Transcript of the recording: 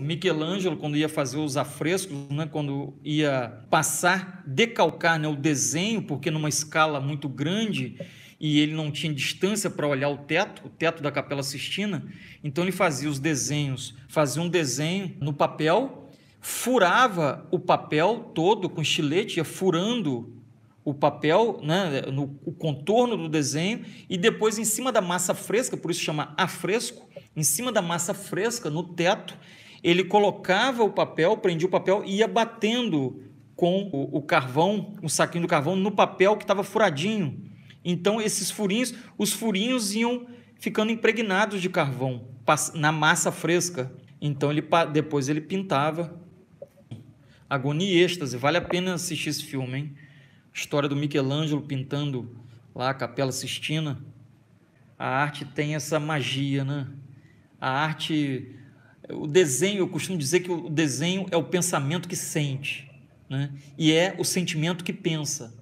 Michelangelo, quando ia fazer os afrescos, né, quando ia passar, decalcar né, o desenho, porque numa escala muito grande e ele não tinha distância para olhar o teto, o teto da Capela Sistina, então ele fazia os desenhos, fazia um desenho no papel, furava o papel todo com estilete, ia furando o papel, né, no, o contorno do desenho, e depois em cima da massa fresca, por isso chama afresco, em cima da massa fresca, no teto, ele colocava o papel, prendia o papel e ia batendo com o, o carvão, o saquinho do carvão, no papel que estava furadinho. Então, esses furinhos, os furinhos iam ficando impregnados de carvão na massa fresca. Então, ele, depois ele pintava. Agonia e êxtase. Vale a pena assistir esse filme, hein? História do Michelangelo pintando lá a Capela Sistina. A arte tem essa magia, né? A arte o desenho, eu costumo dizer que o desenho é o pensamento que sente, né? e é o sentimento que pensa.